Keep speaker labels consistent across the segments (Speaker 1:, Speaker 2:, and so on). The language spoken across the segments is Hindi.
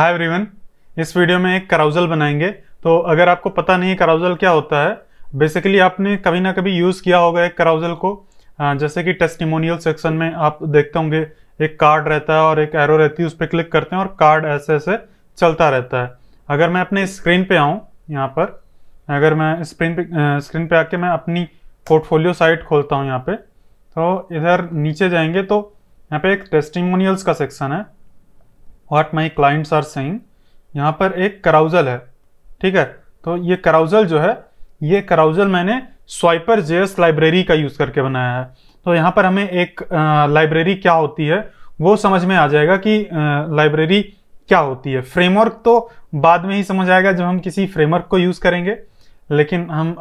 Speaker 1: हाय एवरीवन इस वीडियो में एक कराउजल बनाएंगे तो अगर आपको पता नहीं कराउजल क्या होता है बेसिकली आपने कभी ना कभी यूज़ किया होगा एक कराउजल को जैसे कि टेस्टिमोनियल सेक्शन में आप देखते होंगे एक कार्ड रहता है और एक एरो रहती है उस पर क्लिक करते हैं और कार्ड ऐसे ऐसे चलता रहता है अगर मैं अपने स्क्रीन पर आऊँ यहाँ पर अगर मैं स्क्रीन पर स्क्रीन पर आके मैं अपनी पोर्टफोलियो साइट खोलता हूँ यहाँ पर तो इधर नीचे जाएंगे तो यहाँ पे एक टेस्टिमोनियल्स का सेक्शन है what my clients are saying यहाँ पर एक कराउजल है ठीक है तो ये कराउजल जो है ये कराउजल मैंने स्वाइपर जेएस लाइब्रेरी का यूज़ करके बनाया है तो यहाँ पर हमें एक लाइब्रेरी क्या होती है वो समझ में आ जाएगा कि लाइब्रेरी क्या होती है फ्रेमवर्क तो बाद में ही समझ आएगा जब हम किसी फ्रेमवर्क को यूज़ करेंगे लेकिन हम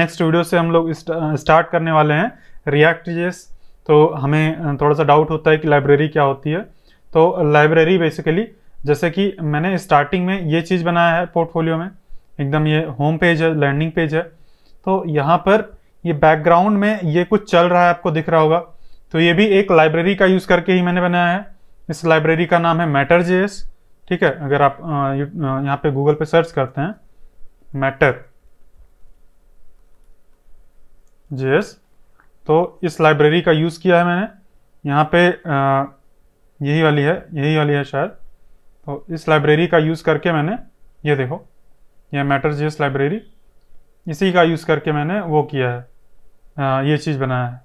Speaker 1: नेक्स्ट वीडियो से हम लोग स्टार्ट करने वाले हैं रिएक्ट जेस तो हमें थोड़ा सा डाउट होता है कि लाइब्रेरी क्या होती है तो लाइब्रेरी बेसिकली जैसे कि मैंने स्टार्टिंग में ये चीज़ बनाया है पोर्टफोलियो में एकदम ये होम पेज है लर्निंग पेज है तो यहाँ पर ये बैकग्राउंड में ये कुछ चल रहा है आपको दिख रहा होगा तो ये भी एक लाइब्रेरी का यूज़ करके ही मैंने बनाया है इस लाइब्रेरी का नाम है मैटर जे ठीक है अगर आप यहाँ पे गूगल पे सर्च करते हैं मैटर जे तो इस लाइब्रेरी का यूज़ किया है मैंने यहाँ पे आ, यही वाली है यही वाली है शायद तो इस लाइब्रेरी का यूज़ करके मैंने ये देखो ये मैटर जी लाइब्रेरी इसी का यूज़ करके मैंने वो किया है आ, ये चीज़ बनाया है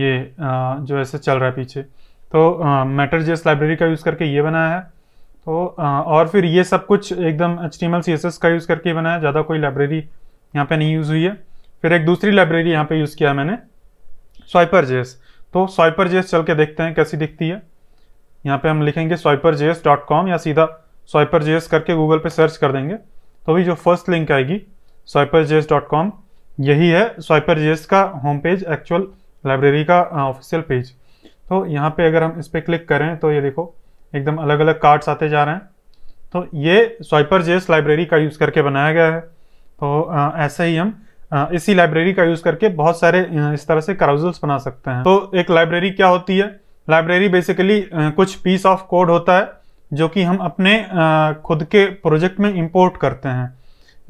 Speaker 1: ये आ, जो ऐसे चल रहा है पीछे तो मैटर जी लाइब्रेरी का यूज़ करके ये बनाया है तो आ, और फिर ये सब कुछ एकदम एच टी का यूज़ करके बनाया ज़्यादा कोई लाइब्रेरी यहाँ पर नहीं यूज़ हुई है फिर एक दूसरी लाइब्रेरी यहाँ पर यूज़ किया मैंने स्वाइपर जेस तो स्वाइपर जेस चल के देखते हैं कैसी दिखती है यहाँ पे हम लिखेंगे स्वाइपर जे या सीधा स्वाइपर जे करके गूगल पे सर्च कर देंगे तो अभी जो फर्स्ट लिंक आएगी स्वाइपर जे यही है स्वाइपर जे का होम पेज एक्चुअल लाइब्रेरी का ऑफिशियल uh, पेज तो यहाँ पे अगर हम इस पर क्लिक करें तो ये देखो एकदम अलग अलग कार्ड्स आते जा रहे हैं तो ये स्वाइपर जे लाइब्रेरी का यूज़ करके बनाया गया है तो uh, ऐसे ही हम uh, इसी लाइब्रेरी का यूज़ करके बहुत सारे इस तरह से कराउजल्स बना सकते हैं तो एक लाइब्रेरी क्या होती है लाइब्रेरी बेसिकली कुछ पीस ऑफ कोड होता है जो कि हम अपने खुद के प्रोजेक्ट में इंपोर्ट करते हैं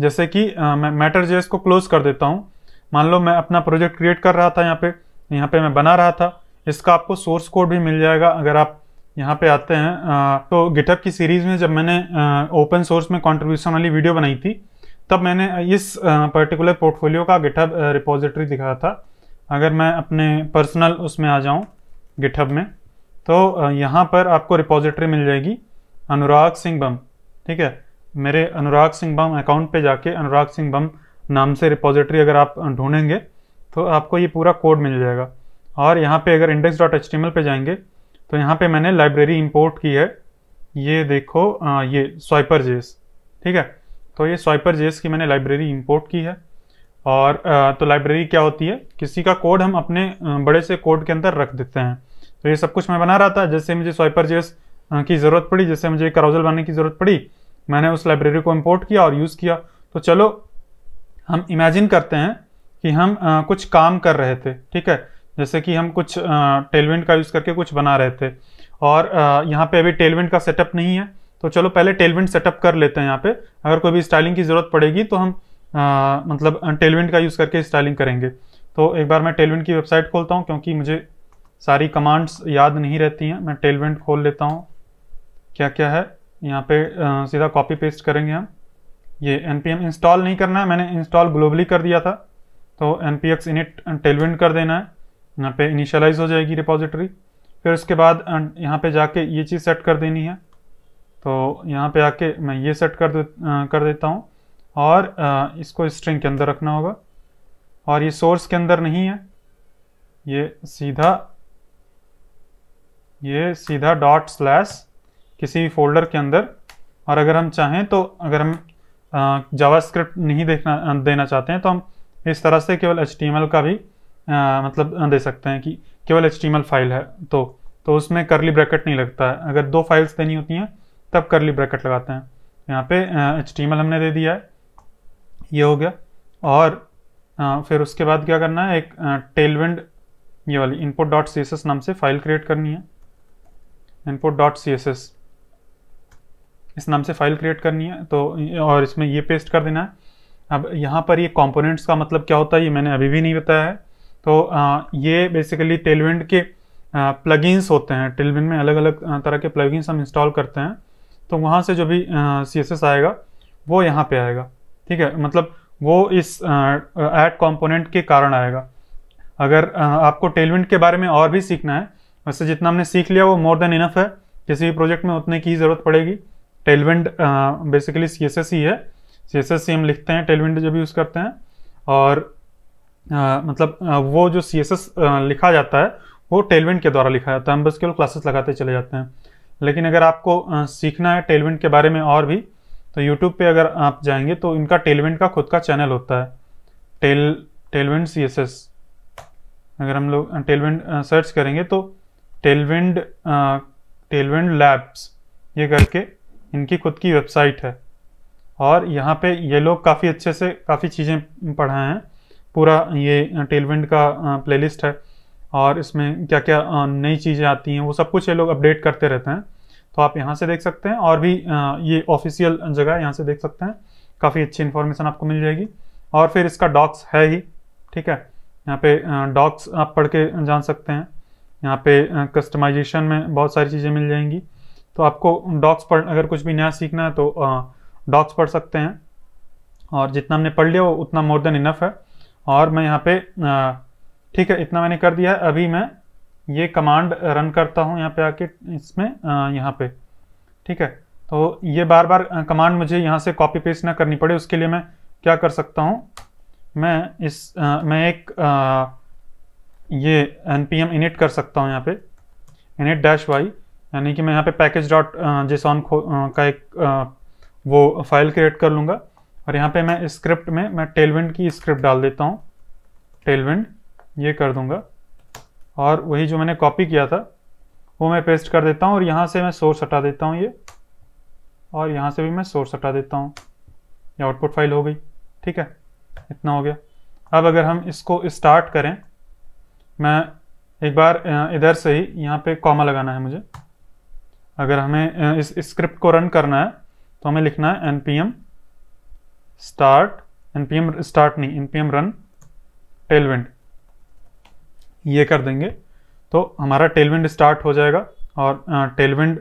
Speaker 1: जैसे कि मैं मैटर जेस को क्लोज कर देता हूँ मान लो मैं अपना प्रोजेक्ट क्रिएट कर रहा था यहाँ पे यहाँ पे मैं बना रहा था इसका आपको सोर्स कोड भी मिल जाएगा अगर आप यहाँ पे आते हैं तो गिटअप की सीरीज़ में जब मैंने ओपन सोर्स में कॉन्ट्रीब्यूशन वाली वीडियो बनाई थी तब मैंने इस पर्टिकुलर पोर्टफोलियो का गिटअप रिपोजिटरी दिखाया था अगर मैं अपने पर्सनल उसमें आ जाऊँ गिटहब में तो यहाँ पर आपको रिपोजिटरी मिल जाएगी अनुराग सिंह बम ठीक है मेरे अनुराग सिंह बम अकाउंट पे जाके अनुराग सिंह बम नाम से रिपोजिटरी अगर आप ढूंढेंगे तो आपको ये पूरा कोड मिल जाएगा और यहाँ पे अगर इंडेक्स डॉट एच पे जाएंगे तो यहाँ पे मैंने लाइब्रेरी इंपोर्ट की है ये देखो आ, ये स्वाइपर जेस ठीक है तो ये स्वाइपर जेस की मैंने लाइब्रेरी इंपोर्ट की है और आ, तो लाइब्रेरी क्या होती है किसी का कोड हम अपने बड़े से कोड के अंदर रख देते हैं तो ये सब कुछ मैं बना रहा था जैसे मुझे स्वाइपर जेस की ज़रूरत पड़ी जैसे मुझे कराउजल बनाने की ज़रूरत पड़ी मैंने उस लाइब्रेरी को इम्पोर्ट किया और यूज़ किया तो चलो हम इमेजिन करते हैं कि हम आ, कुछ काम कर रहे थे ठीक है जैसे कि हम कुछ टेलविंड का यूज़ करके कुछ बना रहे थे और यहाँ पे अभी टेलविंड का सेटअप नहीं है तो चलो पहले टेलविंड सेटअप कर लेते हैं यहाँ पे अगर कोई भी स्टाइलिंग की ज़रूरत पड़ेगी तो हम आ, मतलब टेलविंड का यूज़ करके स्टाइलिंग करेंगे तो एक बार मैं टेलविंड की वेबसाइट खोलता हूँ क्योंकि मुझे सारी कमांड्स याद नहीं रहती हैं मैं टेलवेंट खोल लेता हूँ क्या क्या है यहाँ पे सीधा कॉपी पेस्ट करेंगे हम ये एन इंस्टॉल नहीं करना है मैंने इंस्टॉल ग्लोबली कर दिया था तो N P X init Tailwind कर देना है यहाँ पे इनिशलाइज हो जाएगी रिपोजिटरी फिर उसके बाद यहाँ पे जाके ये चीज़ सेट कर देनी है तो यहाँ पे आके मैं ये सेट कर दे कर देता हूँ और इसको स्ट्रिंग के अंदर रखना होगा और ये सोर्स के अंदर नहीं है ये सीधा ये सीधा डॉट स्लैश किसी भी फोल्डर के अंदर और अगर हम चाहें तो अगर हम जावास्क्रिप्ट नहीं देखना देना चाहते हैं तो हम इस तरह से केवल एच का भी आ, मतलब दे सकते हैं कि केवल एच फाइल है तो तो उसमें करली ब्रैकेट नहीं लगता है अगर दो फाइल्स देनी होती हैं तब करली ब्रैकेट लगाते हैं यहाँ पे एच हमने दे दिया है ये हो गया और आ, फिर उसके बाद क्या करना है एक टेलविंड ये वाली इनपुट डॉट सी नाम से फाइल क्रिएट करनी है input.css इस नाम से फाइल क्रिएट करनी है तो और इसमें ये पेस्ट कर देना है अब यहाँ पर ये कंपोनेंट्स का मतलब क्या होता है ये मैंने अभी भी नहीं बताया है तो आ, ये बेसिकली टेलविंड के प्लगइन्स होते हैं टेलविंड में अलग अलग तरह के प्लगइन्स हम इंस्टॉल करते हैं तो वहाँ से जो भी सी एस आएगा वो यहाँ पे आएगा ठीक है मतलब वो इस ऐड कंपोनेंट के कारण आएगा अगर आ, आपको टेलविंड के बारे में और भी सीखना है वैसे जितना हमने सीख लिया वो मोर देन इनफ है किसी भी प्रोजेक्ट में उतने की ज़रूरत पड़ेगी Tailwind basically C S S ही है सी एस एस सी हम लिखते हैं टेलविंड जब यूज़ करते हैं और uh, मतलब uh, वो जो सी एस एस लिखा जाता है वो टेलविंड के द्वारा लिखा जाता है हम बस केवल क्लासेस लगाते चले जाते हैं लेकिन अगर आपको uh, सीखना है टेलविंड के बारे में और भी तो यूट्यूब पर अगर आप जाएंगे तो इनका टेलविंड का खुद का चैनल होता है tail Tailwind C S S अगर हम लोग टेलविंड सर्च करेंगे तो टेलविंड टेलविंड लैब्स ये करके इनकी खुद की वेबसाइट है और यहाँ पे ये लोग काफ़ी अच्छे से काफ़ी चीज़ें पढ़ाए हैं पूरा ये टेलविंड का प्लेलिस्ट है और इसमें क्या क्या नई चीज़ें आती हैं वो सब कुछ ये लोग अपडेट करते रहते हैं तो आप यहाँ से देख सकते हैं और भी ये ऑफिशियल जगह है यहाँ से देख सकते हैं काफ़ी अच्छी इन्फॉर्मेशन आपको मिल जाएगी और फिर इसका डॉक्स है ही ठीक है यहाँ पे डॉक्स आप पढ़ के जान सकते हैं यहाँ पे कस्टमाइजेशन में बहुत सारी चीज़ें मिल जाएंगी तो आपको डॉक्स पढ़ अगर कुछ भी नया सीखना है तो डॉक्स पढ़ सकते हैं और जितना हमने पढ़ लिया वो उतना मोर देन इनफ है और मैं यहाँ पे ठीक है इतना मैंने कर दिया है अभी मैं ये कमांड रन करता हूँ यहाँ पे आके इसमें यहाँ पे ठीक है तो ये बार बार कमांड मुझे यहाँ से कॉपी पेस्ट ना करनी पड़े उसके लिए मैं क्या कर सकता हूँ मैं इस आ, मैं एक आ, ये एन पी एम इनिट कर सकता हूँ यहाँ पे इनिट डैश वाई यानी कि मैं यहाँ पे पैकेज डॉट जेसॉन का एक वो फाइल क्रिएट कर लूँगा और यहाँ पे मैं स्क्रिप्ट में मैं टेलविंड की स्क्रिप्ट डाल देता हूँ टेलविंड ये कर दूँगा और वही जो मैंने कॉपी किया था वो मैं पेस्ट कर देता हूँ और यहाँ से मैं सोर्स हटा देता हूँ ये और यहाँ से भी मैं सोर्स हटा देता हूँ ये आउटपुट फाइल हो गई ठीक है इतना हो गया अब अगर हम इसको स्टार्ट करें मैं एक बार इधर से ही यहाँ पे कॉमा लगाना है मुझे अगर हमें इस स्क्रिप्ट को रन करना है तो हमें लिखना है N P M start N P M start नहीं N P M run Tailwind ये कर देंगे तो हमारा टेलविंड स्टार्ट हो जाएगा और टेलविंड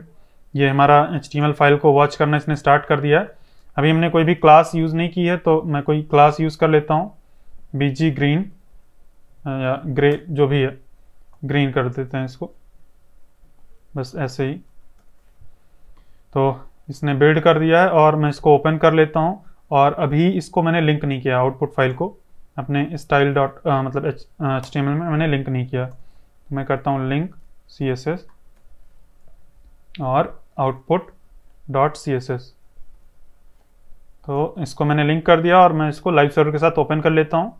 Speaker 1: ये हमारा एच फाइल को वॉच करना इसने स्टार्ट कर दिया है अभी हमने कोई भी क्लास यूज़ नहीं की है तो मैं कोई क्लास यूज़ कर लेता हूँ बी ग्रीन या ग्रे जो भी है ग्रीन कर देते हैं इसको बस ऐसे ही तो इसने बिल्ड कर दिया है और मैं इसको ओपन कर लेता हूँ और अभी इसको मैंने लिंक नहीं किया आउटपुट फाइल को अपने स्टाइल डॉट मतलब एच एच में मैंने लिंक नहीं किया तो मैं करता हूँ लिंक सी एस एस और output dot C S S तो इसको मैंने लिंक कर दिया और मैं इसको लाइव सर्वर के साथ ओपन कर लेता हूँ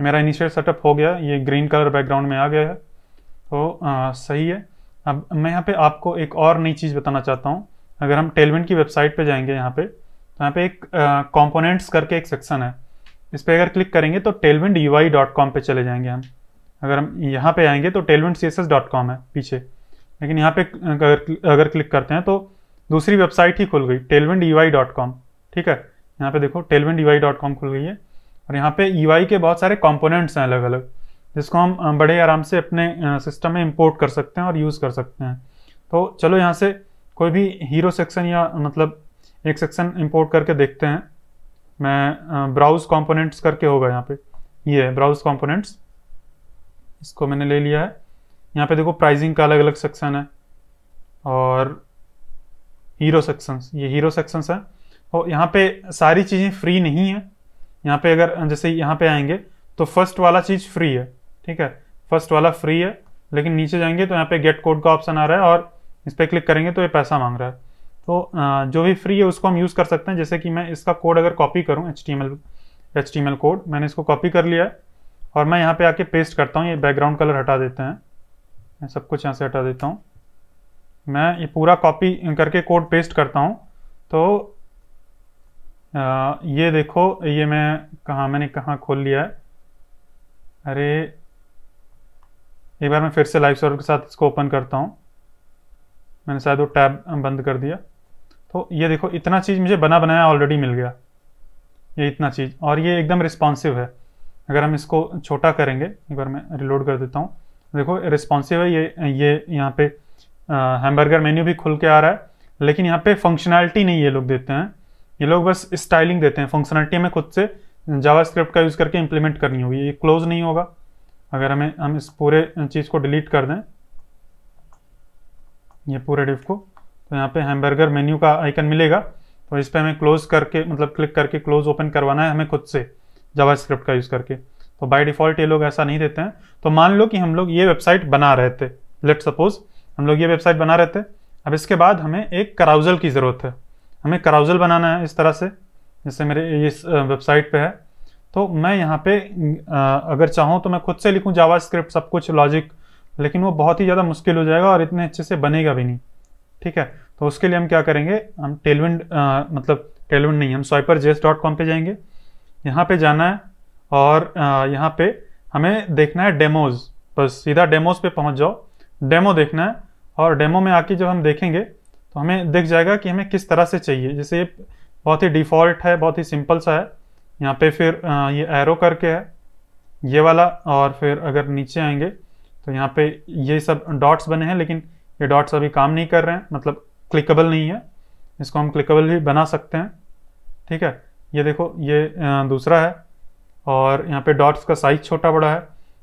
Speaker 1: मेरा इनिशियल सेटअप हो गया ये ग्रीन कलर बैकग्राउंड में आ गया है तो आ, सही है अब मैं यहाँ पे आपको एक और नई चीज़ बताना चाहता हूँ अगर हम टेलविन की वेबसाइट पे जाएंगे यहाँ पे तो यहाँ पे एक कंपोनेंट्स करके एक सेक्शन है इस पर अगर क्लिक करेंगे तो Tailwind U I dot com पर चले जाएंगे हम अगर हम यहाँ पे आएंगे तो Tailwind C S S dot com है पीछे लेकिन यहाँ पे अगर अगर क्लिक करते हैं तो दूसरी वेबसाइट ही खुल गई Tailwind U I dot com ठीक है यहाँ पे देखो Tailwind U I dot com खुल गई है और यहाँ पे ई e के बहुत सारे कॉम्पोनेंट्स हैं अलग अलग जिसको हम बड़े आराम से अपने सिस्टम में इम्पोर्ट कर सकते हैं और यूज़ कर सकते हैं तो चलो यहाँ से कोई भी हीरो सेक्शन या मतलब एक सेक्शन इम्पोर्ट करके देखते हैं मैं ब्राउज कंपोनेंट्स करके होगा यहाँ पे ये है ब्राउज कॉम्पोनेंट्स इसको मैंने ले लिया है यहाँ पे देखो प्राइजिंग का अलग अलग सेक्शन है और हीरो सेक्शंस ये हीरो सेक्शंस हैं और यहाँ पे सारी चीज़ें फ्री नहीं है यहाँ पे अगर जैसे यहाँ पे आएंगे तो फर्स्ट वाला चीज़ फ्री है ठीक है फर्स्ट वाला फ्री है लेकिन नीचे जाएंगे तो यहाँ पे गेट कोड का ऑप्शन आ रहा है और इस पर क्लिक करेंगे तो ये पैसा मांग रहा है तो जो भी फ्री है उसको हम यूज़ कर सकते हैं जैसे कि मैं इसका कोड अगर कॉपी करूँ एच टी एम कोड मैंने इसको कॉपी कर लिया है और मैं यहाँ पे आके पेस्ट करता हूँ ये बैकग्राउंड कलर हटा देते हैं मैं सब कुछ यहाँ से हटा देता हूँ मैं ये पूरा कॉपी करके कोड पेस्ट करता हूँ तो ये देखो ये मैं कहाँ मैंने कहाँ खोल लिया है अरे एक बार मैं फिर से लाइव सर्वर के साथ इसको ओपन करता हूँ मैंने शायद वो टैब बंद कर दिया तो ये देखो इतना चीज़ मुझे बना बनाया ऑलरेडी मिल गया ये इतना चीज़ और ये एकदम रिस्पॉन्सिव है अगर हम इसको छोटा करेंगे एक बार मैं रिलोड कर देता हूँ देखो रिस्पॉन्सिव है ये ये यहाँ पे हैमबर्गर मेन्यू भी खुल के आ रहा है लेकिन यहाँ पे फंक्शनैलिटी नहीं ये लोग देते हैं ये लोग बस स्टाइलिंग देते हैं फंक्शनलिटी में खुद से जावास्क्रिप्ट का यूज़ करके इम्प्लीमेंट करनी होगी ये क्लोज नहीं होगा अगर हमें हम इस पूरे चीज़ को डिलीट कर दें ये पूरे डिफ को तो यहाँ पे हैमबर्गर मेन्यू का आइकन मिलेगा तो इस पर हमें क्लोज करके मतलब क्लिक करके क्लोज ओपन करवाना है हमें खुद से स्क्रिप्ट का यूज़ करके तो बाय डिफ़ॉल्ट ये लोग ऐसा नहीं देते हैं तो मान लो कि हम लोग ये वेबसाइट बना रहे थे लेट सपोज हम लोग ये वेबसाइट बना रहे थे अब इसके बाद हमें एक कराउजल की ज़रूरत है हमें कराउजल बनाना है इस तरह से जैसे मेरे इस वेबसाइट पे है तो मैं यहाँ पे अगर चाहूँ तो मैं खुद से लिखूँ जावा स्क्रिप्ट सब कुछ लॉजिक लेकिन वो बहुत ही ज़्यादा मुश्किल हो जाएगा और इतने अच्छे से बनेगा भी नहीं ठीक है तो उसके लिए हम क्या करेंगे हम टेलविंड मतलब टेलविंड नहीं हम स्वाइपर जेस डॉट कॉम पर जाएंगे यहाँ पर जाना है और यहाँ पर हमें देखना है डेमोज़ बस सीधा डेमोज़ पर पहुँच जाओ डेमो देखना है और डेमो में आके जब हम देखेंगे तो हमें दिख जाएगा कि हमें किस तरह से चाहिए जैसे ये बहुत ही डिफ़ॉल्ट है बहुत ही सिंपल सा है यहाँ पे फिर ये एरो करके है ये वाला और फिर अगर नीचे आएंगे तो यहाँ पे ये सब डॉट्स बने हैं लेकिन ये डॉट्स अभी काम नहीं कर रहे हैं मतलब क्लिकेबल नहीं है इसको हम क्लिकेबल भी बना सकते हैं ठीक है ये देखो ये दूसरा है और यहाँ पे डॉट्स का साइज छोटा बड़ा है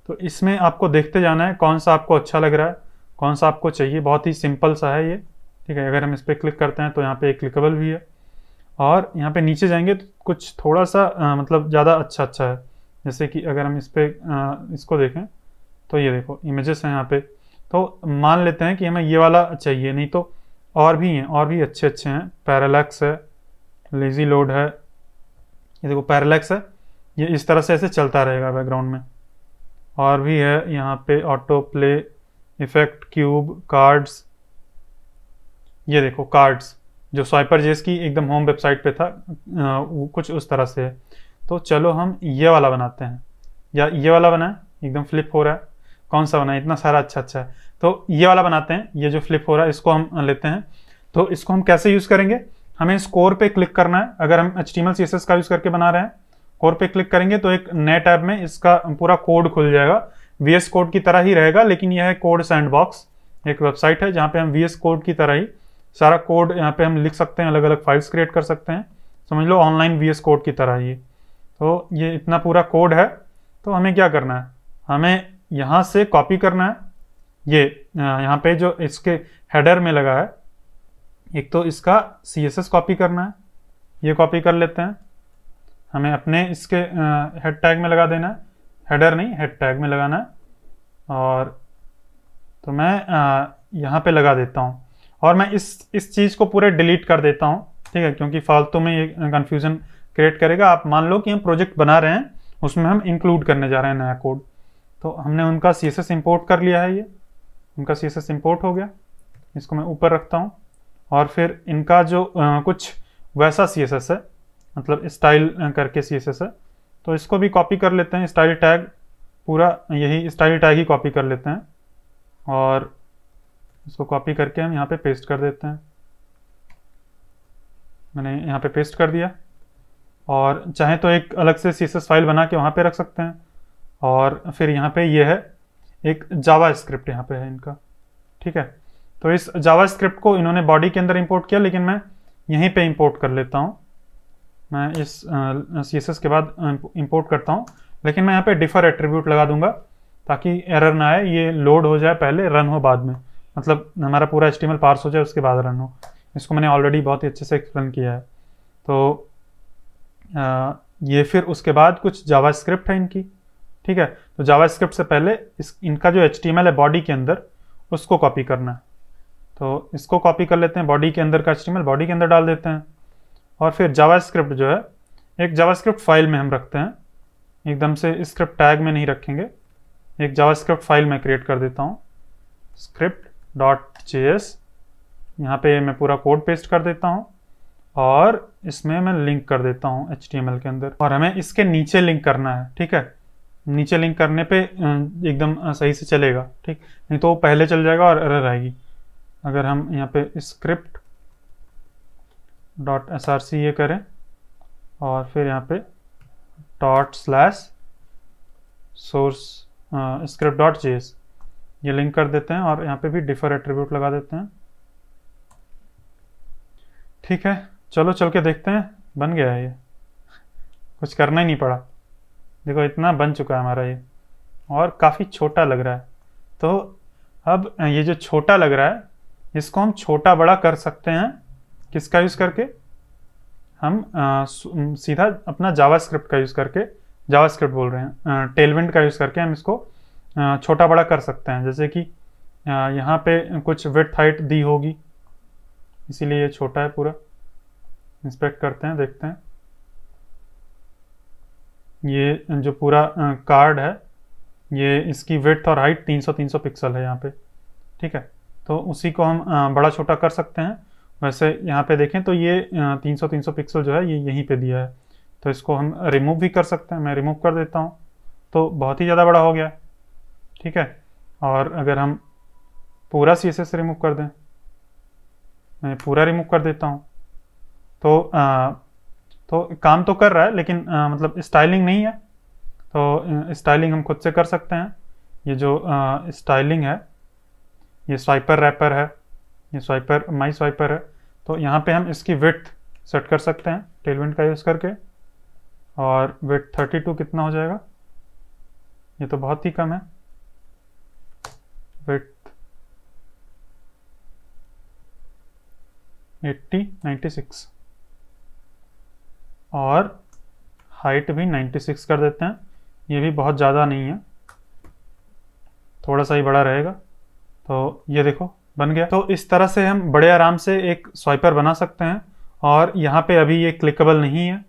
Speaker 1: तो इसमें आपको देखते जाना है कौन सा आपको अच्छा लग रहा है कौन सा आपको चाहिए बहुत ही सिंपल सा है ये ठीक है अगर हम इस पर क्लिक करते हैं तो यहाँ पे एक क्लिकेबल भी है और यहाँ पे नीचे जाएंगे तो कुछ थोड़ा सा आ, मतलब ज़्यादा अच्छा अच्छा है जैसे कि अगर हम इस पर इसको देखें तो ये देखो इमेजेस हैं यहाँ पे तो मान लेते हैं कि हमें ये वाला चाहिए नहीं तो और भी हैं और भी अच्छे अच्छे हैं पैरालैक्स है लेजी लोड है ये देखो पैरालैक्स है ये इस तरह से ऐसे चलता रहेगा बैकग्राउंड में और भी है यहाँ पे auto play effect cube cards ये देखो कार्ड्स जो स्वाइपर जेस की एकदम होम वेबसाइट पे था आ, कुछ उस तरह से है तो चलो हम ये वाला बनाते हैं या ये वाला बनाए एकदम फ्लिप हो रहा है कौन सा बनाए इतना सारा अच्छा अच्छा है तो ये वाला बनाते हैं ये जो फ्लिप हो रहा है इसको हम लेते हैं तो इसको हम कैसे यूज़ करेंगे हमें स्कोर पे क्लिक करना है अगर हम एच टी का यूज़ करके बना रहे हैं कोर पे क्लिक करेंगे तो एक नए टैब में इसका पूरा कोड खुल जाएगा वी कोड की तरह ही रहेगा लेकिन यह है कोड सैंड बॉक्स एक वेबसाइट है जहाँ पे हम वी कोड की तरह ही सारा कोड यहाँ पे हम लिख सकते हैं अलग अलग फाइल्स क्रिएट कर सकते हैं समझ लो ऑनलाइन वी कोड की तरह ये तो ये इतना पूरा कोड है तो हमें क्या करना है हमें यहाँ से कॉपी करना है ये यहाँ पे जो इसके हेडर में लगा है एक तो इसका सी कॉपी करना है ये कॉपी कर लेते हैं हमें अपने इसके हेड टैग में लगा देना है हेडर नहीं हेड टैग में लगाना है और तो मैं यहाँ पे लगा देता हूँ और मैं इस इस चीज़ को पूरे डिलीट कर देता हूँ ठीक है क्योंकि फालतू में ये कन्फ्यूज़न क्रिएट करेगा आप मान लो कि हम प्रोजेक्ट बना रहे हैं उसमें हम इंक्लूड करने जा रहे हैं नया कोड तो हमने उनका सी इंपोर्ट कर लिया है ये उनका सी इंपोर्ट हो गया इसको मैं ऊपर रखता हूँ और फिर इनका जो आ, कुछ वैसा सी है मतलब स्टाइल करके सी है तो इसको भी कॉपी कर लेते हैं स्टाइल टैग पूरा यही स्टाइल टैग ही कॉपी कर लेते हैं और इसको कॉपी करके हम यहाँ पे पेस्ट कर देते हैं मैंने यहाँ पे पेस्ट कर दिया और चाहे तो एक अलग से सी फाइल बना के वहाँ पे रख सकते हैं और फिर यहाँ पे ये यह है एक जावा स्क्रिप्ट यहाँ पे है इनका ठीक है तो इस जावा स्क्रिप्ट को इन्होंने बॉडी के अंदर इम्पोर्ट किया लेकिन मैं यहीं पर इम्पोर्ट कर लेता हूँ मैं इस सी uh, के बाद इंपोर्ट करता हूँ लेकिन मैं यहाँ पे डिफर एट्रीब्यूट लगा दूंगा ताकि एरर ना आए ये लोड हो जाए पहले रन हो बाद में मतलब हमारा पूरा एच पार्स हो जाए उसके बाद रन हो इसको मैंने ऑलरेडी बहुत ही अच्छे से एक्सप्लेन किया है तो आ, ये फिर उसके बाद कुछ जावा स्क्रिप्ट है इनकी ठीक है तो जावा स्क्रिप्ट से पहले इस इनका जो एच है बॉडी के अंदर उसको कॉपी करना है तो इसको कॉपी कर लेते हैं बॉडी के अंदर का एच बॉडी के अंदर डाल देते हैं और फिर जावा स्क्रिप्ट जो है एक जावा स्क्रिप्ट फाइल में हम रखते हैं एकदम से स्क्रिप्ट टैग में नहीं रखेंगे एक जावा स्क्रिप्ट फाइल में क्रिएट कर देता हूँ स्क्रिप्ट डॉट जे एस यहाँ पर मैं पूरा कोड पेस्ट कर देता हूँ और इसमें मैं लिंक कर देता हूँ एच के अंदर और हमें इसके नीचे लिंक करना है ठीक है नीचे लिंक करने पे एकदम सही से चलेगा ठीक नहीं तो वो पहले चल जाएगा और एरर आएगी अगर हम यहाँ पे script dot S R C ये करें और फिर यहाँ पे dot slash source script dot J S ये लिंक कर देते हैं और यहाँ पे भी डिफर एट्रीब्यूट लगा देते हैं ठीक है चलो चल के देखते हैं बन गया है ये कुछ करना ही नहीं पड़ा देखो इतना बन चुका है हमारा ये और काफ़ी छोटा लग रहा है तो अब ये जो छोटा लग रहा है इसको हम छोटा बड़ा कर सकते हैं किसका यूज़ करके हम आ, सीधा अपना जावा का यूज़ करके जावा बोल रहे हैं टेलविंड का यूज़ करके हम इसको छोटा बड़ा कर सकते हैं जैसे कि यहाँ पे कुछ विथ हाइट दी होगी इसीलिए ये छोटा है पूरा इंस्पेक्ट करते हैं देखते हैं ये जो पूरा कार्ड है ये इसकी विथ और हाइट 300 300 पिक्सल है यहाँ पे ठीक है तो उसी को हम बड़ा छोटा कर सकते हैं वैसे यहाँ पे देखें तो ये 300 300 पिक्सल जो है ये यहीं पे दिया है तो इसको हम रिमूव भी कर सकते हैं मैं रिमूव कर देता हूँ तो बहुत ही ज़्यादा बड़ा हो गया है ठीक है और अगर हम पूरा सी एस रिमूव कर दें मैं पूरा रिमूव कर देता हूँ तो आ, तो काम तो कर रहा है लेकिन आ, मतलब स्टाइलिंग नहीं है तो स्टाइलिंग हम खुद से कर सकते हैं ये जो स्टाइलिंग है ये स्वाइपर रैपर है ये स्वाइपर माई स्वाइपर है तो यहाँ पे हम इसकी विथ सेट कर सकते हैं टेलविंट का यूज़ करके और विथ 32 कितना हो जाएगा ये तो बहुत ही कम है width 80 96 और हाइट भी 96 कर देते हैं ये भी बहुत ज़्यादा नहीं है थोड़ा सा ही बड़ा रहेगा तो ये देखो बन गया तो इस तरह से हम बड़े आराम से एक स्वाइपर बना सकते हैं और यहाँ पे अभी ये क्लिकेबल नहीं है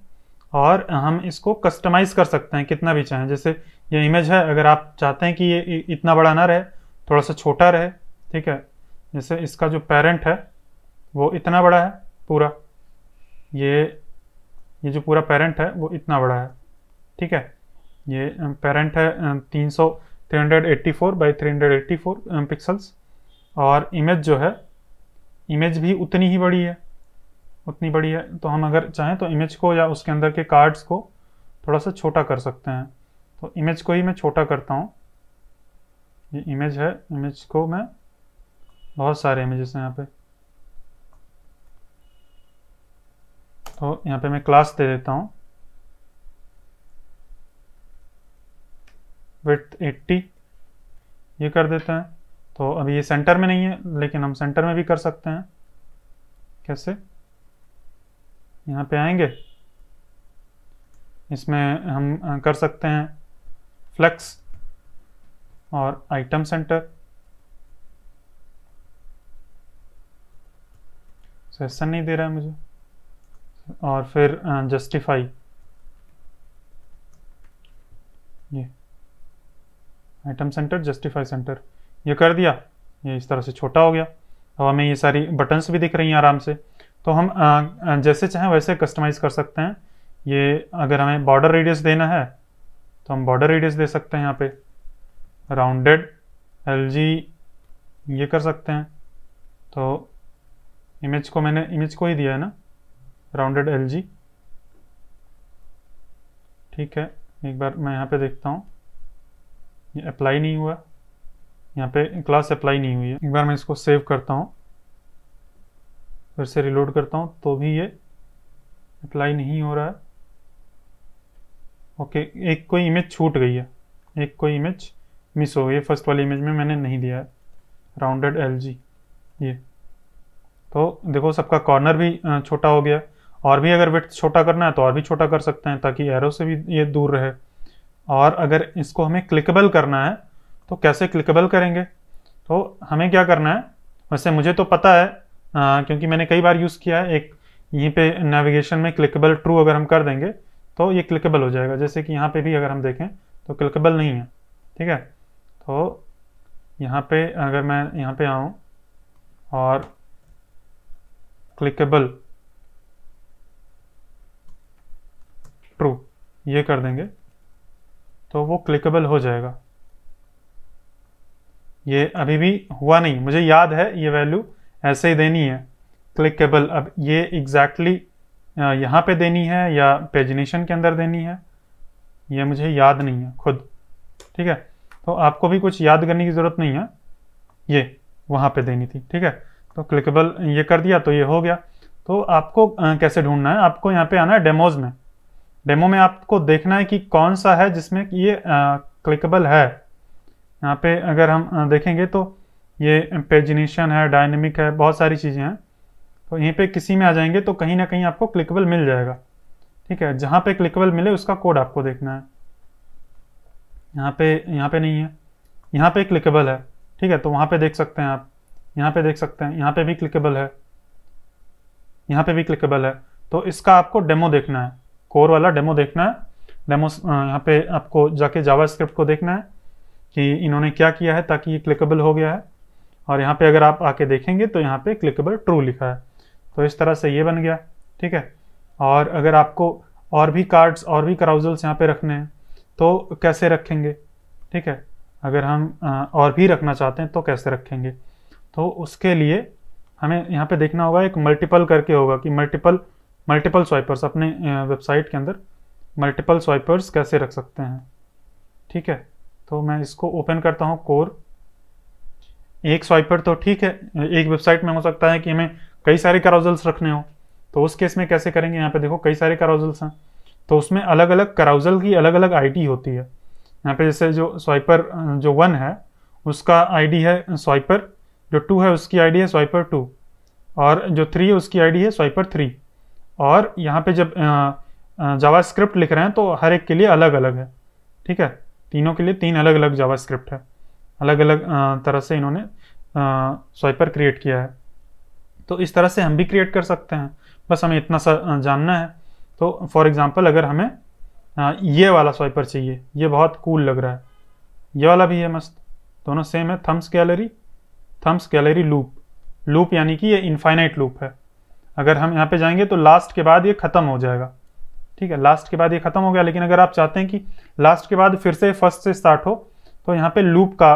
Speaker 1: और हम इसको कस्टमाइज़ कर सकते हैं कितना भी चाहें जैसे ये इमेज है अगर आप चाहते हैं कि ये इतना बड़ा ना रहे थोड़ा सा छोटा रहे ठीक है जैसे इसका जो पेरेंट है वो इतना बड़ा है पूरा ये ये जो पूरा पेरेंट है वो इतना बड़ा है ठीक है ये पेरेंट है तीन सौ three hundred eighty four by three hundred eighty four pixels और इमेज जो है इमेज भी उतनी ही बड़ी है उतनी बड़ी है तो हम अगर चाहें तो इमेज को या उसके अंदर के कार्ड्स को थोड़ा सा छोटा कर सकते हैं तो इमेज को ही मैं छोटा करता हूँ ये इमेज है इमेज को मैं बहुत सारे इमेजेस हैं यहाँ पे तो यहाँ पे मैं क्लास दे देता हूँ विथ 80 ये कर देते हैं तो अभी ये सेंटर में नहीं है लेकिन हम सेंटर में भी कर सकते हैं कैसे यहाँ पे आएंगे इसमें हम कर सकते हैं फ्लेक्स और आइटम सेंटर सेशन नहीं दे रहा है मुझे और फिर जस्टिफाई ये आइटम सेंटर जस्टिफाई सेंटर ये कर दिया ये इस तरह से छोटा हो गया अब हमें ये सारी बटन्स भी दिख रही हैं आराम से तो हम जैसे चाहें वैसे कस्टमाइज कर सकते हैं ये अगर हमें बॉर्डर रेडियस देना है तो हम बॉर्डर रेडियस दे सकते हैं यहाँ पे राउंडेड एलजी ये कर सकते हैं तो इमेज को मैंने इमेज को ही दिया है ना राउंडेड एलजी ठीक है एक बार मैं यहाँ पे देखता हूँ ये अप्लाई नहीं हुआ यहाँ पे क्लास अप्लाई नहीं हुई है एक बार मैं इसको सेव करता हूँ फिर से रिलोड करता हूँ तो भी ये अप्लाई नहीं हो रहा है ओके एक कोई इमेज छूट गई है एक कोई इमेज मिस हो गई फर्स्ट वाली इमेज में मैंने नहीं दिया है राउंडेड एल ये तो देखो सबका कॉर्नर भी छोटा हो गया और भी अगर विथ छोटा करना है तो और भी छोटा कर सकते हैं ताकि एरो से भी ये दूर रहे और अगर इसको हमें क्लिकेबल करना है तो कैसे क्लिकेबल करेंगे तो हमें क्या करना है वैसे मुझे तो पता है आ, क्योंकि मैंने कई बार यूज़ किया है एक यहीं पे नेविगेशन में क्लिकेबल ट्रू अगर हम कर देंगे तो ये क्लिकेबल हो जाएगा जैसे कि यहाँ पे भी अगर हम देखें तो क्लिकेबल नहीं है ठीक है तो यहाँ पे अगर मैं यहाँ पे आऊँ और क्लिकेबल ट्रू ये कर देंगे तो वो क्लिकेबल हो जाएगा ये अभी भी हुआ नहीं मुझे याद है ये वैल्यू ऐसे ही देनी है क्लिकेबल अब ये एग्जैक्टली exactly यहाँ पे देनी है या पेजिनेशन के अंदर देनी है ये मुझे याद नहीं है खुद ठीक है तो आपको भी कुछ याद करने की ज़रूरत नहीं है ये वहाँ पे देनी थी ठीक है तो क्लिकेबल ये कर दिया तो ये हो गया तो आपको कैसे ढूंढना है आपको यहाँ पे आना है डेमोज में डेमो में आपको देखना है कि कौन सा है जिसमें ये क्लिकेबल है यहाँ पे अगर हम देखेंगे तो ये पेजिनेशन है डायनेमिक है बहुत सारी चीज़ें हैं तो यहीं पे किसी में आ जाएंगे तो कहीं ना कहीं आपको क्लिकेबल मिल जाएगा ठीक है जहाँ पे क्लिकेबल मिले उसका कोड आपको देखना है यहाँ पे यहाँ पे नहीं है यहाँ पे क्लिकेबल है ठीक है तो वहाँ पे देख सकते हैं आप यहाँ पे देख सकते हैं यहाँ पे भी क्लिकेबल है यहाँ पे भी क्लिकेबल है तो इसका आपको डेमो देखना है कोर वाला डेमो देखना है डेमो यहाँ पे आपको जाके जावा स्क्रिप्ट को देखना है कि इन्होंने क्या किया है ताकि ये क्लिकेबल हो गया है और यहाँ पे अगर आप आके देखेंगे तो यहाँ पे क्लिकेबल ट्रू लिखा है तो इस तरह से ये बन गया ठीक है और अगर आपको और भी कार्ड्स और भी कराउजल्स यहाँ पे रखने हैं तो कैसे रखेंगे ठीक है अगर हम और भी रखना चाहते हैं तो कैसे रखेंगे तो उसके लिए हमें यहाँ पे देखना होगा एक मल्टीपल करके होगा कि मल्टीपल मल्टीपल स्वाइपर्स अपने वेबसाइट के अंदर मल्टीपल स्वाइपर्स कैसे रख सकते हैं ठीक है तो मैं इसको ओपन करता हूँ कोर एक स्वाइपर तो ठीक है एक वेबसाइट में हो सकता है कि हमें कई सारे कराउजल्स रखने हो तो उस केस में कैसे करेंगे यहाँ पे देखो कई सारे कराउजल्स हैं तो उसमें अलग अलग कराउजल की अलग अलग आईडी होती है यहाँ पे जैसे जो स्वाइपर जो वन है उसका आईडी है स्वाइपर जो टू है उसकी आईडी है स्वाइपर टू और जो थ्री है उसकी आईडी है स्वाइपर थ्री और यहाँ पे जब जावा स्क्रिप्ट लिख रहे हैं तो हर एक के लिए अलग अलग है ठीक है तीनों के लिए तीन अलग अलग जावा स्क्रिप्ट है अलग अलग तरह से इन्होंने स्वाइपर क्रिएट किया है तो इस तरह से हम भी क्रिएट कर सकते हैं बस हमें इतना सा जानना है तो फॉर एग्ज़ाम्पल अगर हमें ये वाला स्वाइपर चाहिए ये बहुत कूल लग रहा है ये वाला भी है मस्त दोनों सेम है thumbs gallery thumbs gallery loop loop यानी कि ये इनफाइनाइट लूप है अगर हम यहाँ पे जाएंगे तो लास्ट के बाद ये ख़त्म हो जाएगा ठीक है लास्ट के बाद ये ख़त्म हो गया लेकिन अगर आप चाहते हैं कि लास्ट के बाद फिर से फर्स्ट से स्टार्ट हो तो यहाँ पे लूप का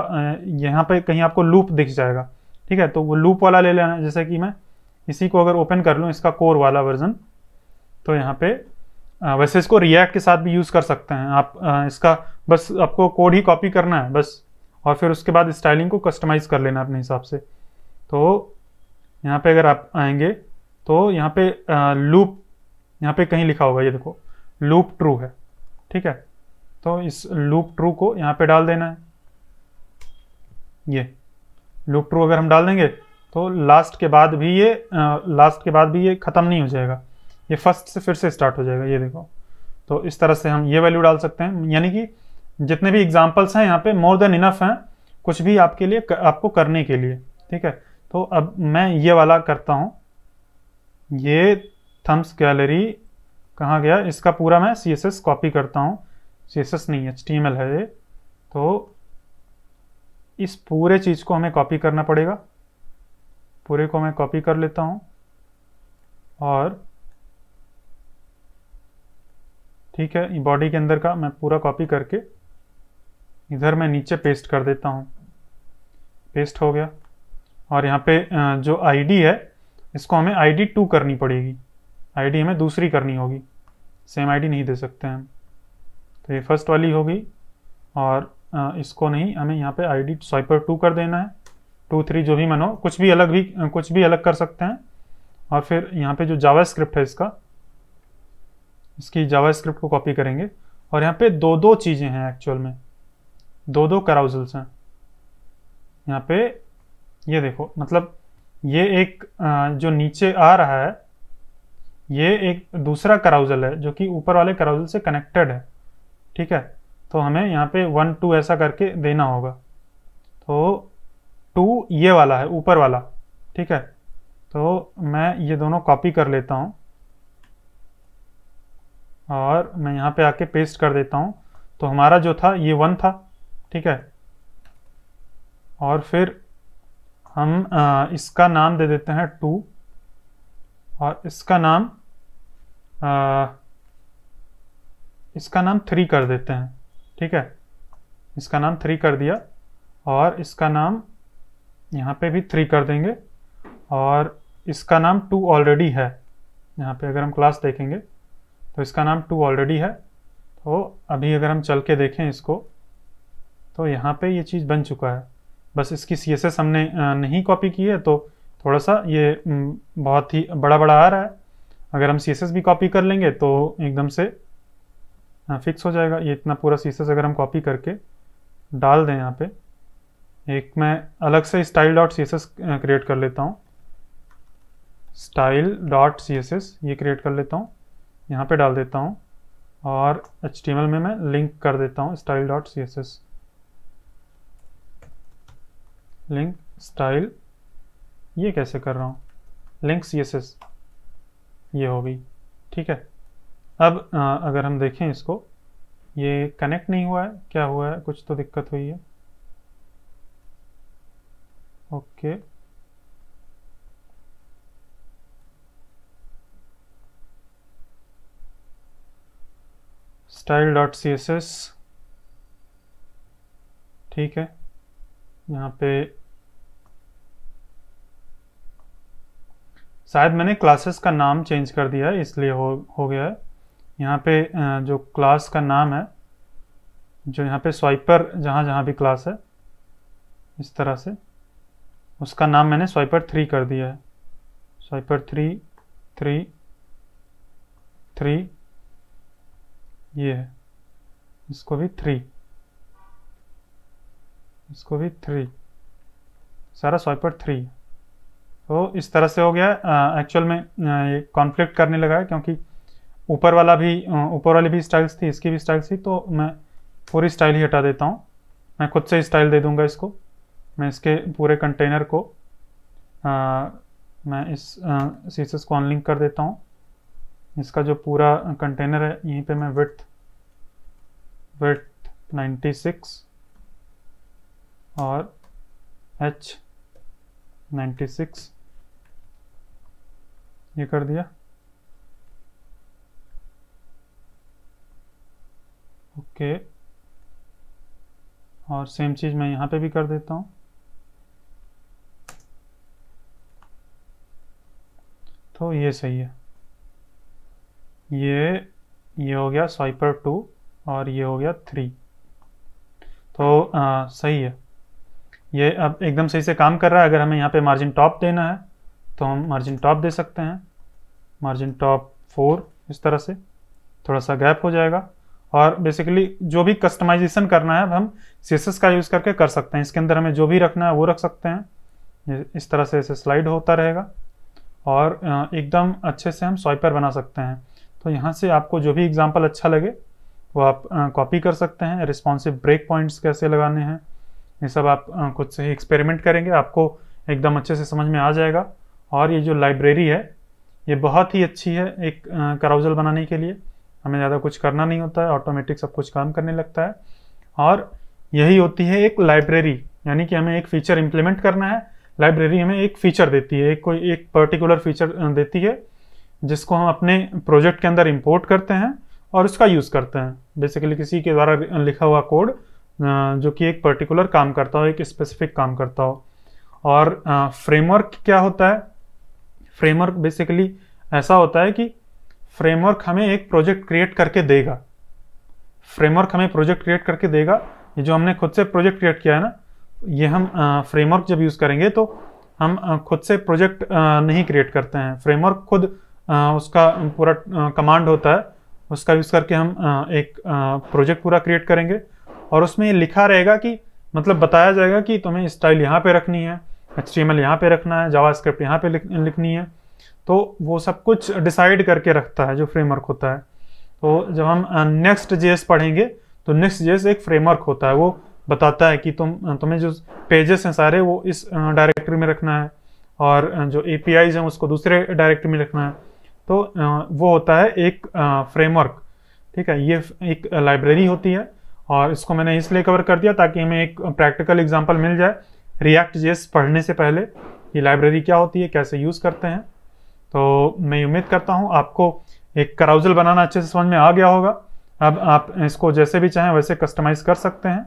Speaker 1: यहाँ पे कहीं आपको लूप दिख जाएगा ठीक है तो वो लूप वाला ले लेना जैसे कि मैं इसी को अगर ओपन कर लूँ इसका कोर वाला वर्जन तो यहाँ पे वैसे इसको रिएक्ट के साथ भी यूज़ कर सकते हैं आप इसका बस आपको कोड ही कॉपी करना है बस और फिर उसके बाद स्टाइलिंग को कस्टमाइज़ कर लेना अपने हिसाब से तो यहाँ पे अगर आप आएंगे तो यहाँ पे लूप यहाँ पे कहीं लिखा होगा ये देखो लूप ट्रू है ठीक है तो इस लूप ट्रू को यहाँ पे डाल देना है ये लूप ट्रू अगर हम डाल देंगे तो लास्ट के बाद भी ये लास्ट के बाद भी ये ख़त्म नहीं हो जाएगा ये फर्स्ट से फिर से स्टार्ट हो जाएगा ये देखो तो इस तरह से हम ये वैल्यू डाल सकते हैं यानी कि जितने भी एग्जाम्पल्स हैं यहाँ पे मोर देन इनफ हैं कुछ भी आपके लिए आपको करने के लिए ठीक है तो अब मैं ये वाला करता हूँ ये थम्स गैलरी कहाँ गया इसका पूरा मैं सी एस एस कॉपी करता हूँ सी एस एस नहीं एच टी है ये तो इस पूरे चीज़ को हमें कॉपी करना पड़ेगा पूरे को मैं कॉपी कर लेता हूँ और ठीक है बॉडी के अंदर का मैं पूरा कॉपी करके इधर मैं नीचे पेस्ट कर देता हूँ पेस्ट हो गया और यहाँ पे जो आईडी है इसको हमें आईडी टू करनी पड़ेगी आईडी हमें दूसरी करनी होगी सेम आईडी नहीं दे सकते हम तो ये फर्स्ट वाली होगी और इसको नहीं हमें यहाँ पे आईडी स्वाइपर टू कर देना है टू थ्री जो भी मनो कुछ भी अलग भी कुछ भी अलग कर सकते हैं और फिर यहाँ पे जो जावा स्क्रिप्ट है इसका इसकी जावास्क्रिप्ट को कॉपी करेंगे और यहाँ पे दो दो चीज़ें हैं एक्चुअल में दो दो कराउजल्स हैं यहाँ पे ये देखो मतलब ये एक जो नीचे आ रहा है ये एक दूसरा कराउजल है जो कि ऊपर वाले कराउजल से कनेक्टेड है ठीक है तो हमें यहाँ पे वन टू ऐसा करके देना होगा तो टू ये वाला है ऊपर वाला ठीक है तो मैं ये दोनों कॉपी कर लेता हूँ और मैं यहाँ पे आके पेस्ट कर देता हूँ तो हमारा जो था ये वन था ठीक है और फिर हम आ, इसका नाम दे देते हैं टू और इसका नाम आ, इसका नाम थ्री कर देते हैं ठीक है इसका नाम थ्री कर दिया और इसका नाम यहाँ पे भी थ्री कर देंगे और इसका नाम टू ऑलरेडी है यहाँ पे अगर हम क्लास देखेंगे तो इसका नाम टू ऑलरेडी है तो अभी अगर हम चल के देखें इसको तो यहाँ पे ये चीज़ बन चुका है बस इसकी सी एस एस हमने नहीं कॉपी की है तो थोड़ा सा ये बहुत ही बड़ा बड़ा आ रहा है अगर हम सी एस एस भी कॉपी कर लेंगे तो एकदम से फिक्स हो जाएगा ये इतना पूरा सी एस एस अगर हम कॉपी करके डाल दें यहाँ पे एक मैं अलग से style dot C S S create कर लेता हूँ style dot C S S ये क्रिएट कर लेता हूँ यहाँ पे डाल देता हूँ और एच में मैं लिंक कर देता हूँ style dot C S S link style ये कैसे कर रहा हूँ लिंक सी एस एस ये हो गई ठीक है अब आ, अगर हम देखें इसको ये कनेक्ट नहीं हुआ है क्या हुआ है कुछ तो दिक्कत हुई है okay okay. Style dot C S S ठीक है यहाँ पे शायद मैंने क्लासेस का नाम चेंज कर दिया है इसलिए हो हो गया है यहाँ पे जो क्लास का नाम है जो यहाँ पे स्वाइपर जहाँ जहाँ भी क्लास है इस तरह से उसका नाम मैंने स्वाइपर थ्री कर दिया है स्वाइपर थ्री थ्री थ्री ये है इसको भी थ्री इसको भी थ्री सारा स्वाइपर पर थ्री तो इस तरह से हो गया एक्चुअल में आ, ये कॉन्फ्लिक्ट करने लगा है क्योंकि ऊपर वाला भी ऊपर वाली भी स्टाइल्स थी इसकी भी स्टाइल्स थी तो मैं पूरी स्टाइल ही हटा देता हूँ मैं खुद से स्टाइल दे दूँगा इसको मैं इसके पूरे कंटेनर को आ, मैं इस सीसेस को अनलिंक कर देता हूँ इसका जो पूरा कंटेनर है यहीं पे मैं विथ विथ 96 और एच 96 ये कर दिया ओके और सेम चीज़ मैं यहाँ पे भी कर देता हूँ तो ये सही है ये ये हो गया स्वाइपर टू और ये हो गया थ्री तो आ, सही है ये अब एकदम सही से काम कर रहा है अगर हमें यहाँ पे मार्जिन टॉप देना है तो हम मार्जिन टॉप दे सकते हैं मार्जिन टॉप फोर इस तरह से थोड़ा सा गैप हो जाएगा और बेसिकली जो भी कस्टमाइजेशन करना है हम सीसेस का यूज़ करके कर सकते हैं इसके अंदर हमें जो भी रखना है वो रख सकते हैं इस तरह से इसे स्लाइड होता रहेगा और एकदम अच्छे से हम स्वाइपर बना सकते हैं तो यहाँ से आपको जो भी एग्जाम्पल अच्छा लगे वो आप कॉपी कर सकते हैं रिस्पॉन्सिव ब्रेक पॉइंट्स कैसे लगाने हैं ये सब आप आ, खुद से ही एक्सपेरिमेंट करेंगे आपको एकदम अच्छे से समझ में आ जाएगा और ये जो लाइब्रेरी है ये बहुत ही अच्छी है एक कराउजल बनाने के लिए हमें ज़्यादा कुछ करना नहीं होता है ऑटोमेटिक सब कुछ काम करने लगता है और यही होती है एक लाइब्रेरी यानी कि हमें एक फ़ीचर इम्प्लीमेंट करना है लाइब्रेरी हमें एक फ़ीचर देती है एक कोई एक पर्टिकुलर फीचर देती है जिसको हम अपने प्रोजेक्ट के अंदर इम्पोर्ट करते हैं और उसका यूज़ करते हैं बेसिकली किसी के द्वारा लिखा हुआ कोड जो कि एक पर्टिकुलर काम करता हो एक स्पेसिफिक काम करता हो और फ्रेमवर्क क्या होता है फ्रेमवर्क बेसिकली ऐसा होता है कि फ्रेमवर्क हमें एक प्रोजेक्ट क्रिएट करके देगा फ्रेमवर्क हमें प्रोजेक्ट क्रिएट करके देगा ये जो हमने खुद से प्रोजेक्ट क्रिएट किया है ना ये हम फ्रेमवर्क जब यूज़ करेंगे तो हम खुद से प्रोजेक्ट नहीं क्रिएट करते हैं फ्रेमवर्क खुद उसका पूरा कमांड होता है उसका यूज़ करके हम एक प्रोजेक्ट पूरा क्रिएट करेंगे और उसमें लिखा रहेगा कि मतलब बताया जाएगा कि तुम्हें स्टाइल यहाँ पे रखनी है एच टी यहाँ पे रखना है जावा स्क्रिप्ट यहाँ पे लिखनी है तो वो सब कुछ डिसाइड करके रखता है जो फ्रेमवर्क होता है तो जब हम नेक्स्ट जे पढ़ेंगे तो नेक्स्ट जे एक फ्रेमवर्क होता है वो बताता है कि तुम तुम्हें जो पेजेस हैं सारे वो इस डायरेक्टरी में रखना है और जो ए हैं उसको दूसरे डायरेक्टरी में रखना है तो वो होता है एक फ्रेमवर्क ठीक है ये एक लाइब्रेरी होती है और इसको मैंने इसलिए कवर कर दिया ताकि हमें एक प्रैक्टिकल एग्जाम्पल मिल जाए रिएक्ट जेस पढ़ने से पहले ये लाइब्रेरी क्या होती है कैसे यूज़ करते हैं तो मैं उम्मीद करता हूँ आपको एक कराउजल बनाना अच्छे से समझ में आ गया होगा अब आप इसको जैसे भी चाहें वैसे कस्टमाइज कर सकते हैं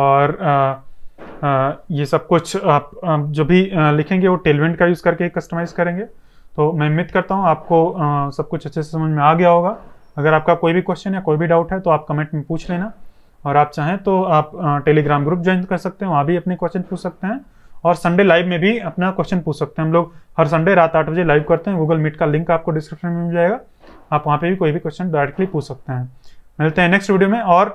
Speaker 1: और आ, आ, ये सब कुछ आप जो भी लिखेंगे वो टेलवेंट का यूज़ करके कस्टमाइज़ करेंगे तो मैं उम्मीद करता हूँ आपको आ, सब कुछ अच्छे से समझ में आ गया होगा अगर आपका कोई भी क्वेश्चन या कोई भी डाउट है तो आप कमेंट में पूछ लेना और आप चाहें तो आप टेलीग्राम ग्रुप ज्वाइन कर सकते हैं वहाँ भी अपने क्वेश्चन पूछ सकते हैं और संडे लाइव में भी अपना क्वेश्चन पूछ सकते हैं हम लोग हर संडे रात आठ बजे लाइव करते हैं गूगल मीट का लिंक आपको डिस्क्रिप्शन में मिल जाएगा आप वहाँ पे भी कोई भी क्वेश्चन डायरेक्टली पूछ सकते हैं मिलते हैं नेक्स्ट वीडियो में और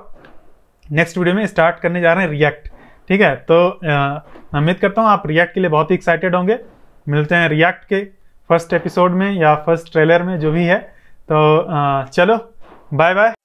Speaker 1: नेक्स्ट वीडियो में स्टार्ट करने जा रहे हैं रिएक्ट ठीक है तो उम्मीद करता हूँ आप रिएक्ट के लिए बहुत ही एक्साइटेड होंगे मिलते हैं रिएक्ट के फर्स्ट एपिसोड में या फर्स्ट ट्रेलर में जो भी है तो चलो बाय बाय